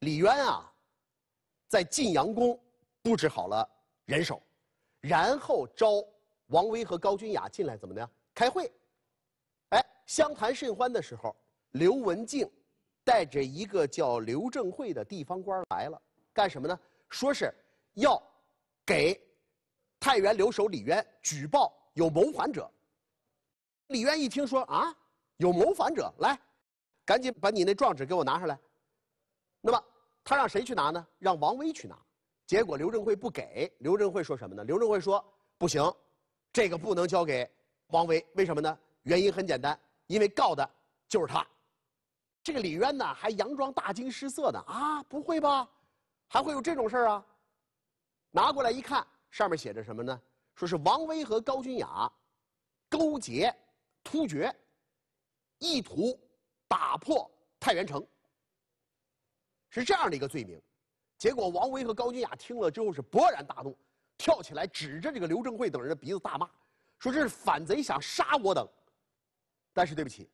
李渊啊，在晋阳宫布置好了人手，然后招王威和高君雅进来，怎么的？开会。哎，相谈甚欢的时候，刘文静带着一个叫刘正慧的地方官来了，干什么呢？说是要给太原留守李渊举报有谋反者。李渊一听说啊，有谋反者，来，赶紧把你那状纸给我拿上来。那么。他让谁去拿呢？让王威去拿，结果刘振会不给。刘振会说什么呢？刘振会说：“不行，这个不能交给王威，为什么呢？原因很简单，因为告的就是他。”这个李渊呢，还佯装大惊失色呢。“啊，不会吧？还会有这种事儿啊？”拿过来一看，上面写着什么呢？说是王威和高君雅勾结突厥，意图打破太原城。是这样的一个罪名，结果王威和高君雅听了之后是勃然大怒，跳起来指着这个刘正慧等人的鼻子大骂，说这是反贼想杀我等。但是对不起，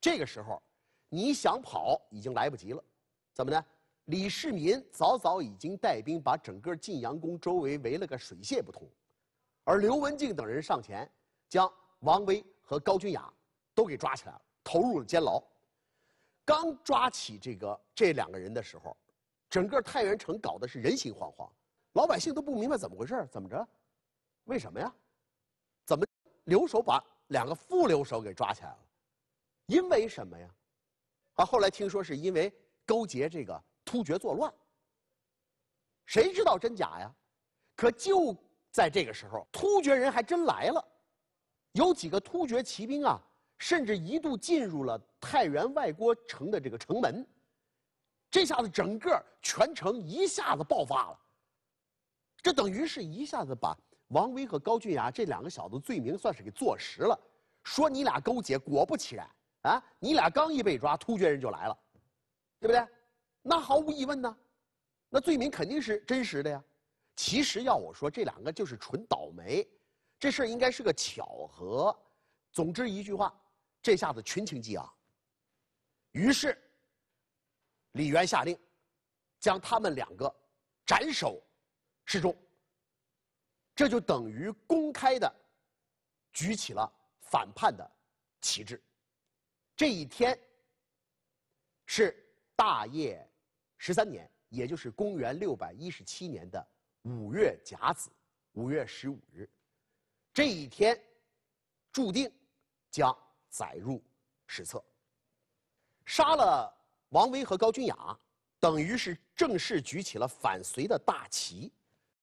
这个时候你想跑已经来不及了。怎么呢？李世民早早已经带兵把整个晋阳宫周围围了个水泄不通，而刘文静等人上前将王威和高君雅都给抓起来了，投入了监牢。刚抓起这个这两个人的时候，整个太原城搞的是人心惶惶，老百姓都不明白怎么回事，怎么着，为什么呀？怎么，留守把两个副留守给抓起来了？因为什么呀？啊，后来听说是因为勾结这个突厥作乱。谁知道真假呀？可就在这个时候，突厥人还真来了，有几个突厥骑兵啊。甚至一度进入了太原外郭城的这个城门，这下子整个全城一下子爆发了。这等于是一下子把王威和高俊雅这两个小子罪名算是给坐实了，说你俩勾结。果不其然，啊，你俩刚一被抓，突厥人就来了，对不对？那毫无疑问呢，那罪名肯定是真实的呀。其实要我说，这两个就是纯倒霉，这事儿应该是个巧合。总之一句话。这下子群情激昂。于是，李渊下令，将他们两个斩首示众。这就等于公开的举起了反叛的旗帜。这一天是大业十三年，也就是公元六百一十七年的五月甲子，五月十五日。这一天注定将。载入史册。杀了王威和高君雅，等于是正式举起了反隋的大旗。